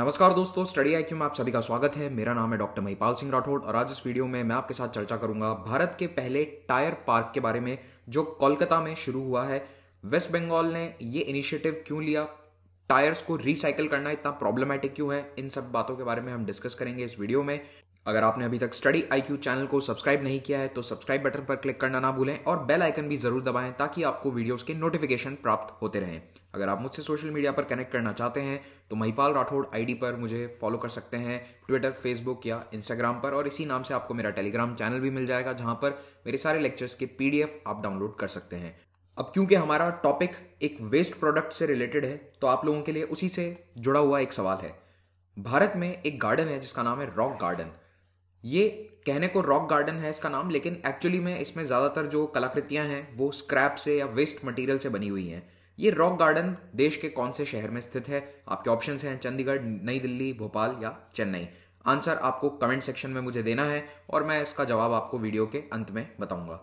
नमस्कार दोस्तों स्टडी आई में आप सभी का स्वागत है मेरा नाम है डॉक्टर महिपाल सिंह राठौड़ और आज इस वीडियो में मैं आपके साथ चर्चा करूंगा भारत के पहले टायर पार्क के बारे में जो कोलकाता में शुरू हुआ है वेस्ट बंगाल ने ये इनिशिएटिव क्यों लिया टायर्स को रिसाइकिल करना इतना प्रॉब्लमेटिक क्यों है इन सब बातों के बारे में हम डिस्कस करेंगे इस वीडियो में अगर आपने अभी तक स्टडी आई चैनल को सब्सक्राइब नहीं किया है तो सब्सक्राइब बटन पर क्लिक करना ना भूलें और बेल आइकन भी जरूर दबाएं ताकि आपको वीडियोस के नोटिफिकेशन प्राप्त होते रहें अगर आप मुझसे सोशल मीडिया पर कनेक्ट करना चाहते हैं तो महिपाल राठौड़ आईडी पर मुझे फॉलो कर सकते हैं ट्विटर फेसबुक या इंस्टाग्राम पर और इसी नाम से आपको मेरा टेलीग्राम चैनल भी मिल जाएगा जहां पर मेरे सारे लेक्चर्स के पीडीएफ आप डाउनलोड कर सकते हैं अब क्योंकि हमारा टॉपिक एक वेस्ट प्रोडक्ट से रिलेटेड है तो आप लोगों के लिए उसी से जुड़ा हुआ एक सवाल है भारत में एक गार्डन है जिसका नाम है रॉक गार्डन ये कहने को रॉक गार्डन है इसका नाम लेकिन एक्चुअली में इसमें ज़्यादातर जो कलाकृतियाँ हैं वो स्क्रैप से या वेस्ट मटेरियल से बनी हुई हैं ये रॉक गार्डन देश के कौन से शहर में स्थित है आपके ऑप्शन हैं चंडीगढ़ नई दिल्ली भोपाल या चेन्नई आंसर आपको कमेंट सेक्शन में मुझे देना है और मैं इसका जवाब आपको वीडियो के अंत में बताऊंगा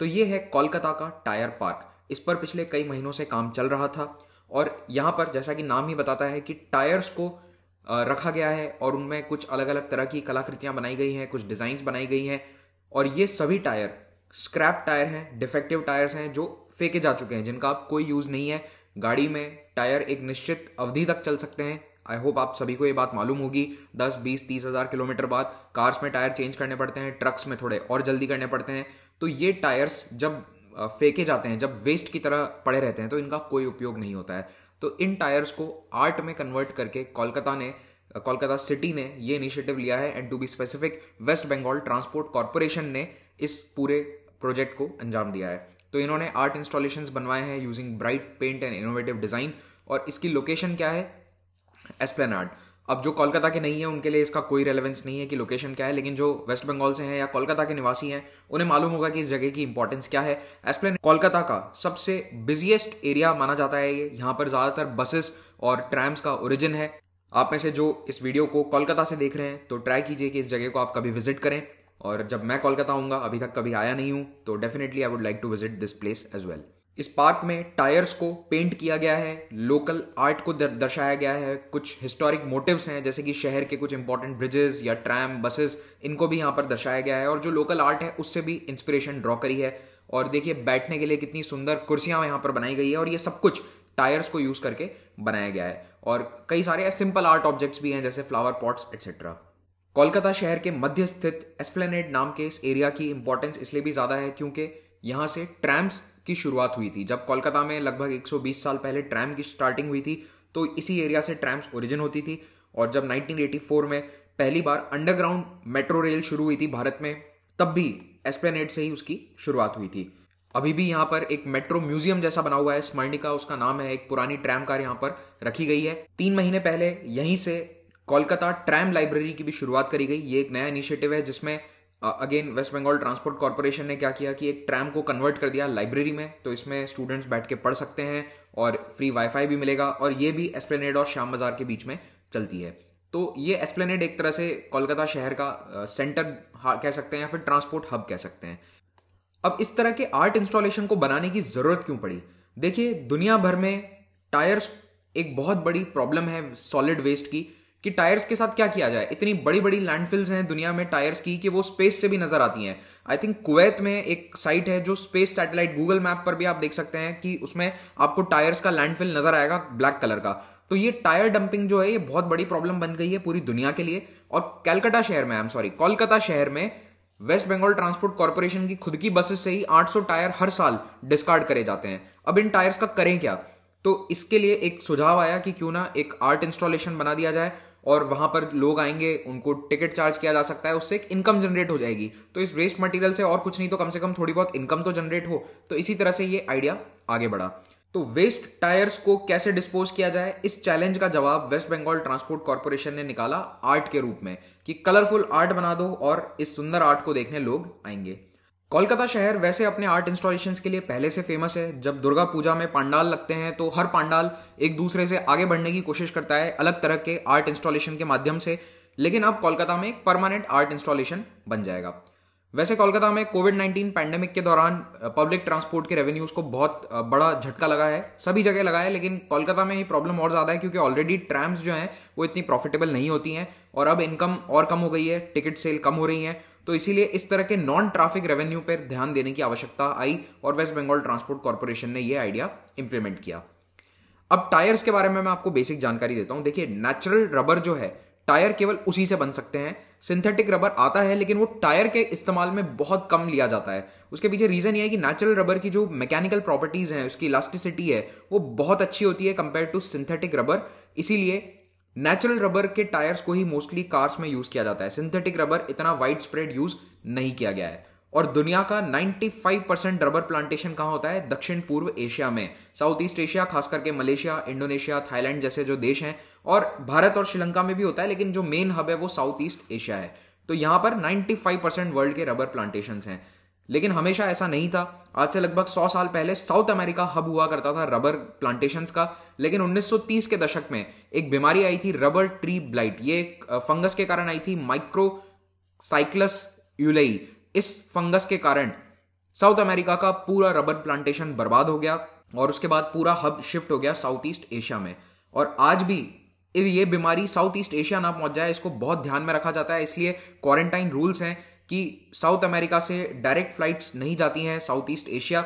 तो ये है कोलकाता का टायर पार्क इस पर पिछले कई महीनों से काम चल रहा था और यहाँ पर जैसा कि नाम ही बताता है कि टायर्स को रखा गया है और उनमें कुछ अलग अलग तरह की कलाकृतियां बनाई गई हैं कुछ डिज़ाइंस बनाई गई हैं और ये सभी टायर स्क्रैप टायर हैं डिफेक्टिव टायर्स हैं जो फेंके जा चुके हैं जिनका आप कोई यूज़ नहीं है गाड़ी में टायर एक निश्चित अवधि तक चल सकते हैं आई होप आप सभी को ये बात मालूम होगी दस बीस तीस हज़ार किलोमीटर बाद कार्स में टायर चेंज करने पड़ते हैं ट्रक्स में थोड़े और जल्दी करने पड़ते हैं तो ये टायर्स जब फेंके जाते हैं जब वेस्ट की तरह पड़े रहते हैं तो इनका कोई उपयोग नहीं होता है तो इन टायर्स को आर्ट में कन्वर्ट करके कोलकाता ने कोलकाता सिटी ने ये इनिशिएटिव लिया है and to be specific West Bengal transport corporation ने इस पूरे प्रोजेक्ट को अंजाम दिया है तो इन्होंने आर्ट इंस्टॉलेशन बनवाए हैं using bright paint and innovative design और इसकी लोकेशन क्या है एस्प्लेनाड अब जो कोलकाता के नहीं है उनके लिए इसका कोई रेलेवेंस नहीं है कि लोकेशन क्या है लेकिन जो वेस्ट बंगाल से हैं या कोलकाता के निवासी हैं उन्हें मालूम होगा कि इस जगह की इंपॉर्टेंस क्या है एसप्लेन कोलकाता का सबसे बिजिएस्ट एरिया माना जाता है ये यहाँ पर ज़्यादातर बसेस और ट्रैम्स का ओरिजिन है आप में से जो इस वीडियो को कोलकाता से देख रहे हैं तो ट्राई कीजिए कि इस जगह को आप कभी विजिट करें और जब मैं कोलकाता आऊँगा अभी तक कभी आया नहीं हूँ तो definitely I would like to visit this place as well इस पार्क में टायर्स को पेंट किया गया है लोकल आर्ट को दर्शाया गया है कुछ हिस्टोरिक मोटिव्स हैं जैसे कि शहर के कुछ इंपॉर्टेंट ब्रिजेस या ट्रैम बसेस इनको भी यहाँ पर दर्शाया गया है और जो लोकल आर्ट है उससे भी इंस्पिरेशन ड्रॉ करी है और देखिए बैठने के लिए कितनी सुंदर कुर्सियां यहाँ पर बनाई गई है और ये सब कुछ टायर्स को यूज करके बनाया गया है और कई सारे सिंपल आर्ट ऑब्जेक्ट्स भी हैं जैसे फ्लावर पॉट्स एक्सेट्रा कोलकाता शहर के मध्य स्थित एस्प्लेनेड नाम के इस एरिया की इंपॉर्टेंस इसलिए भी ज़्यादा है क्योंकि यहाँ से ट्रैम्स की शुरुआत हुई थी जब कोलकाता में लगभग 120 साल पहले ट्रैम की स्टार्टिंग हुई थी तो इसी एरिया से ट्रैम्स ओरिजिन होती थी और जब 1984 में पहली बार अंडरग्राउंड मेट्रो रेल शुरू हुई थी भारत में तब भी एस्प्लेनेड से ही उसकी शुरुआत हुई थी अभी भी यहाँ पर एक मेट्रो म्यूजियम जैसा बना हुआ है स्मरणिका उसका नाम है एक पुरानी ट्रैम कार यहाँ पर रखी गई है तीन महीने पहले यहीं से कोलकाता ट्रैम लाइब्रेरी की भी शुरुआत करी गई ये एक नया इनिशिएटिव है जिसमें again West Bengal transport corporation ने क्या किया कि एक ट्रैम को कन्वर्ट कर दिया लाइब्रेरी में तो इसमें स्टूडेंट्स बैठ के पढ़ सकते हैं और फ्री वाईफाई भी मिलेगा और ये भी एस्प्लेनेड और श्याम बाजार के बीच में चलती है तो ये एस्प्लेनेड एक तरह से कोलकाता शहर का सेंटर uh, कह सकते हैं या फिर ट्रांसपोर्ट हब कह सकते हैं अब इस तरह के आर्ट इंस्टॉलेशन को बनाने की ज़रूरत क्यों पड़ी देखिए दुनिया भर में टायर्स एक बहुत बड़ी प्रॉब्लम है सॉलिड वेस्ट की कि टायर्स के साथ क्या किया जाए इतनी बड़ी बड़ी लैंडफिल्स हैं दुनिया में टायर्स की कि वो स्पेस से भी नजर आती हैं आई थिंक कुवैत में एक साइट है जो स्पेस सैटेलाइट गूगल मैप पर भी आप देख सकते हैं कि उसमें आपको टायर्स का लैंडफिल नजर आएगा ब्लैक कलर का तो ये टायर डंपिंग जो है ये बहुत बड़ी प्रॉब्लम बन गई है पूरी दुनिया के लिए और कैलकाटा शहर में आई एम सॉरी कोलकाता शहर में वेस्ट बंगाल ट्रांसपोर्ट कॉरपोरेशन की खुद की बसेस से ही 800 टायर हर साल डिस्कार्ड करे जाते हैं अब इन टायर्स का करें क्या तो इसके लिए एक सुझाव आया कि क्यों ना एक आर्ट इंस्टॉलेशन बना दिया जाए और वहां पर लोग आएंगे उनको टिकट चार्ज किया जा सकता है उससे एक इनकम जनरेट हो जाएगी तो इस वेस्ट मटेरियल से और कुछ नहीं तो कम से कम थोड़ी बहुत इनकम तो जनरेट हो तो इसी तरह से ये आइडिया आगे बढ़ा तो वेस्ट टायर्स को कैसे डिस्पोज किया जाए इस चैलेंज का जवाब वेस्ट बंगाल ट्रांसपोर्ट कॉरपोरेशन ने निकाला आर्ट के रूप में कि कलरफुल आर्ट बना दो और इस सुंदर आर्ट को देखने लोग आएंगे कोलकाता शहर वैसे अपने आर्ट इंस्टॉलेशन के लिए पहले से फेमस है जब दुर्गा पूजा में पांडाल लगते हैं तो हर पांडाल एक दूसरे से आगे बढ़ने की कोशिश करता है अलग तरह के आर्ट इंस्टॉलेशन के माध्यम से लेकिन अब कोलकाता में एक परमानेंट आर्ट इंस्टॉलेशन बन जाएगा वैसे कोलकाता में कोविड 19 पैंडेमिक के दौरान पब्लिक ट्रांसपोर्ट के रेवेन्यूज को बहुत बड़ा झटका लगा है सभी जगह लगा है लेकिन कोलकाता में ही प्रॉब्लम और ज़्यादा है क्योंकि ऑलरेडी ट्रैम्स जो हैं वो इतनी प्रॉफिटेबल नहीं होती हैं और अब इनकम और कम हो गई है टिकट सेल कम हो रही हैं तो इसीलिए इस तरह के नॉन ट्रैफिक रेवेन्यू पर ध्यान देने की आवश्यकता आई और वेस्ट बंगाल ट्रांसपोर्ट कॉरपोरेशन ने यह आइडिया इंप्लीमेंट किया अब टायर्स के बारे में मैं आपको बेसिक जानकारी देता हूं देखिए नेचुरल रबर जो है टायर केवल उसी से बन सकते हैं सिंथेटिक रबर आता है लेकिन वो टायर के इस्तेमाल में बहुत कम लिया जाता है उसके पीछे रीज़न ये है कि नेचुरल रबर की जो मैकेनिकल प्रॉपर्टीज़ हैं उसकी इलास्टिसिटी है वो बहुत अच्छी होती है कंपेयर टू सिंथेटिक रबर इसीलिए नेचुरल रबर के टायर्स को ही मोस्टली कार्स में यूज किया जाता है सिंथेटिक रबर इतना वाइड स्प्रेड यूज नहीं किया गया है और दुनिया का 95 परसेंट रबर प्लांटेशन कहां होता है दक्षिण पूर्व एशिया में साउथ ईस्ट एशिया खास करके मलेशिया इंडोनेशिया थाईलैंड जैसे जो देश हैं और भारत और श्रीलंका में भी होता है लेकिन जो मेन हब है वो साउथ ईस्ट एशिया है तो यहां पर 95 परसेंट वर्ल्ड के रबर प्लांटेशन हैं लेकिन हमेशा ऐसा नहीं था आज से लगभग 100 साल पहले साउथ अमेरिका हब हुआ करता था रबर प्लांटेशन का लेकिन 1930 के दशक में एक बीमारी आई थी रबर ट्री ब्लाइट ये फंगस के कारण आई थी माइक्रो साइक्लस यूलेई इस फंगस के कारण साउथ अमेरिका का पूरा रबर प्लांटेशन बर्बाद हो गया और उसके बाद पूरा हब शिफ्ट हो गया साउथ ईस्ट एशिया में और आज भी ये बीमारी साउथ ईस्ट एशिया ना पहुंच जाए इसको बहुत ध्यान में रखा जाता है इसलिए क्वारंटाइन रूल्स हैं कि साउथ अमेरिका से डायरेक्ट फ्लाइट्स नहीं जाती हैं साउथ ईस्ट एशिया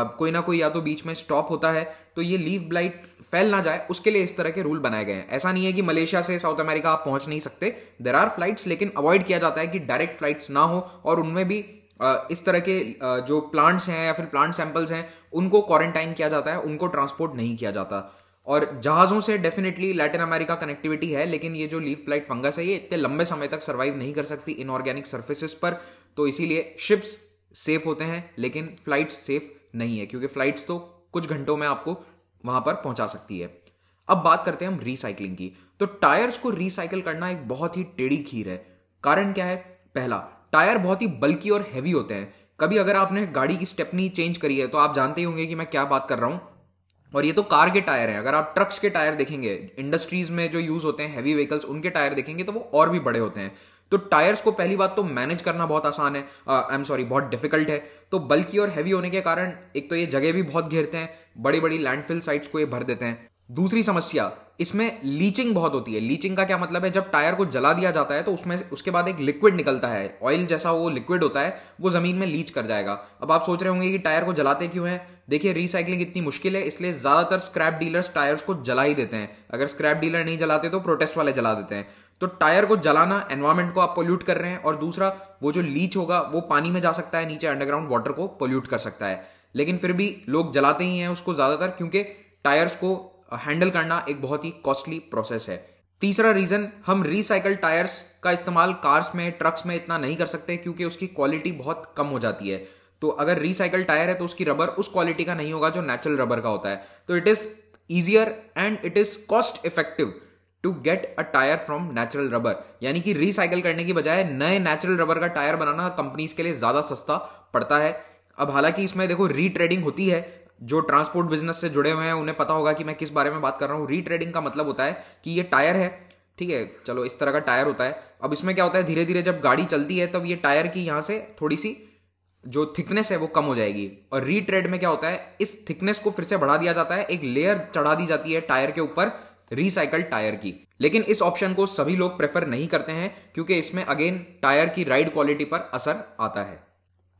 अब कोई ना कोई या तो बीच में स्टॉप होता है तो ये लीव ब्लाइट फैल ना जाए उसके लिए इस तरह के रूल बनाए गए हैं ऐसा नहीं है कि मलेशिया से साउथ अमेरिका आप पहुंच नहीं सकते देर आर फ्लाइट्स लेकिन अवॉइड किया जाता है कि डायरेक्ट फ्लाइट्स ना हो और उनमें भी इस तरह के जो प्लांट्स हैं या फिर प्लांट सैंपल्स हैं उनको क्वारंटाइन किया जाता है उनको ट्रांसपोर्ट नहीं किया जाता और जहाज़ों से डेफिनेटली लैटिन अमेरिका कनेक्टिविटी है लेकिन ये जो लीफ प्लाइट फंगस है ये इतने लंबे समय तक सर्वाइव नहीं कर सकती इनऑर्गेनिक सर्फेसिस पर तो इसीलिए शिप्स सेफ होते हैं लेकिन फ्लाइट्स सेफ नहीं है क्योंकि फ्लाइट्स तो कुछ घंटों में आपको वहां पर पहुंचा सकती है अब बात करते हैं हम रिसाइकलिंग की तो टायर्स को रिसाइकिल करना एक बहुत ही टेढ़ी खीर है कारण क्या है पहला टायर बहुत ही बल्कि और हैवी होते हैं कभी अगर आपने गाड़ी की स्टेपनी चेंज करी है तो आप जानते ही होंगे कि मैं क्या बात कर रहा हूं और ये तो कार के टायर हैं अगर आप ट्रक्स के टायर देखेंगे इंडस्ट्रीज में जो यूज होते हैं हैवी व्हीकल्स उनके टायर देखेंगे तो वो और भी बड़े होते हैं तो टायर्स को पहली बात तो मैनेज करना बहुत आसान है आई एम सॉरी बहुत डिफिकल्ट है तो बल्कि और हैवी होने के कारण एक तो ये जगह भी बहुत घेरते हैं बड़ी बड़ी लैंडफिल साइट्स को ये भर देते हैं दूसरी समस्या इसमें लीचिंग बहुत होती है लीचिंग का क्या मतलब है जब टायर को जला दिया जाता है तो उसमें उसके बाद एक लिक्विड निकलता है ऑयल जैसा वो लिक्विड होता है वो ज़मीन में लीच कर जाएगा अब आप सोच रहे होंगे कि टायर को जलाते क्यों है देखिए रिसाइकलिंग इतनी मुश्किल है इसलिए ज़्यादातर स्क्रैप डीलर्स टायर्स को जला ही देते हैं अगर स्क्रैप डीलर नहीं जलाते तो प्रोटेस्ट वाले जला देते हैं तो टायर को जलाना एनवायरमेंट को आप पोल्यूट कर रहे हैं और दूसरा वो जो लीच होगा वो पानी में जा सकता है नीचे अंडरग्राउंड वाटर को पोल्यूट कर सकता है लेकिन फिर भी लोग जलाते ही हैं उसको ज़्यादातर क्योंकि टायर्स को हैंडल करना एक बहुत ही कॉस्टली प्रोसेस है तीसरा रीजन हम रिसाइकल टायर्स का इस्तेमाल कार्स में ट्रक्स में इतना नहीं कर सकते क्योंकि उसकी क्वालिटी बहुत कम हो जाती है तो अगर रिसाइकल टायर है तो उसकी रबर उस क्वालिटी का नहीं होगा जो नेचुरल रबर का होता है तो it is easier and it is cost effective to get a tyre from natural rubber यानी कि रिसाइकल करने की बजाय नए नेचुरल रबर का टायर बनाना कंपनीज के लिए ज्यादा सस्ता पड़ता है अब हालांकि इसमें देखो रीट्रेडिंग होती है जो ट्रांसपोर्ट बिजनेस से जुड़े हुए हैं उन्हें पता होगा कि मैं किस बारे में बात कर रहा हूँ रीट्रेडिंग का मतलब होता है कि ये टायर है ठीक है चलो इस तरह का टायर होता है अब इसमें क्या होता है धीरे धीरे जब गाड़ी चलती है तब ये टायर की यहाँ से थोड़ी सी जो थिकनेस है वो कम हो जाएगी और रीट्रेड में क्या होता है इस थिकनेस को फिर से बढ़ा दिया जाता है एक लेयर चढ़ा दी जाती है टायर के ऊपर रिसाइकल टायर की लेकिन इस ऑप्शन को सभी लोग प्रेफर नहीं करते हैं क्योंकि इसमें अगेन टायर की राइड क्वालिटी पर असर आता है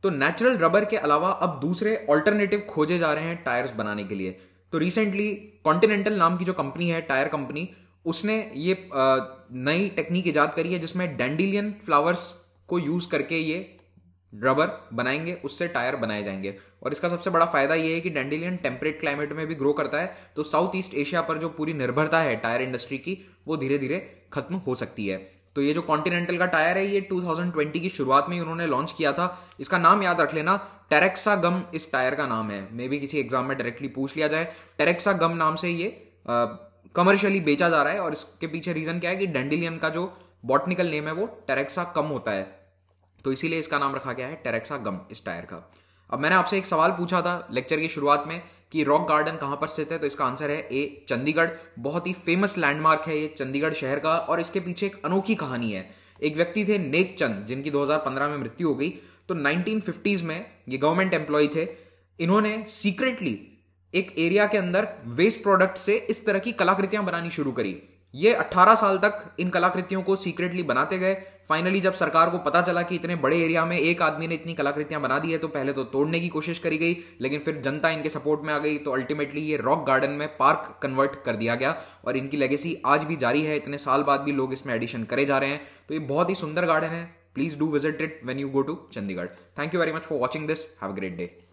तो नेचुरल रबर के अलावा अब दूसरे ऑल्टरनेटिव खोजे जा रहे हैं टायर्स बनाने के लिए तो रिसेंटली कॉन्टिनेंटल नाम की जो कंपनी है टायर कंपनी उसने ये नई टेक्निक ईजाद करी है जिसमें डेंडिलियन फ्लावर्स को यूज करके ये रबर बनाएंगे उससे टायर बनाए जाएंगे और इसका सबसे बड़ा फायदा ये है कि डेंडिलियन टेम्परेट क्लाइमेट में भी ग्रो करता है तो साउथ ईस्ट एशिया पर जो पूरी निर्भरता है टायर इंडस्ट्री की वो धीरे धीरे खत्म हो सकती है तो ये जो कॉन्टिनेंटल का टायर है ये 2020 की शुरुआत में ही उन्होंने लॉन्च किया था इसका नाम याद रख लेना टेरेक्सा गम इस टायर का नाम है मे बी किसी एग्जाम में डायरेक्टली पूछ लिया जाए टेरेक्सा गम नाम से ये कमर्शियली बेचा जा रहा है और इसके पीछे रीजन क्या है कि डेंडिलियन का जो बॉटनिकल नेम है वो टेरेक्सा कम होता है तो इसीलिए इसका नाम रखा गया है टेरेक्सा गम इस टायर का अब मैंने आपसे एक सवाल पूछा था लेक्चर की शुरुआत में कि रॉक गार्डन कहां पर स्थित है तो इसका आंसर है ए चंडीगढ़ बहुत ही फेमस लैंडमार्क है ये चंडीगढ़ शहर का और इसके पीछे एक अनोखी कहानी है एक व्यक्ति थे नेक चंद जिनकी 2015 में मृत्यु हो गई तो 1950s में ये गवर्नमेंट एम्प्लॉय थे इन्होंने सीक्रेटली एक एरिया के अंदर वेस्ट प्रोडक्ट से इस तरह की कलाकृतियां बनानी शुरू करी ये 18 साल तक इन कलाकृतियों को सीक्रेटली बनाते गए फाइनली जब सरकार को पता चला कि इतने बड़े एरिया में एक आदमी ने इतनी कलाकृतियां बना दी है तो पहले तो तोड़ने की कोशिश करी गई लेकिन फिर जनता इनके सपोर्ट में आ गई तो अल्टीमेटली ये रॉक गार्डन में पार्क कन्वर्ट कर दिया गया और इनकी लेगेसी आज भी जारी है इतने साल बाद भी लोग इसमें एडिशन करे जा रहे हैं तो ये बहुत ही सुंदर गार्डन है please do visit it when you go to Chandigarh thank you very much for watching this have a great day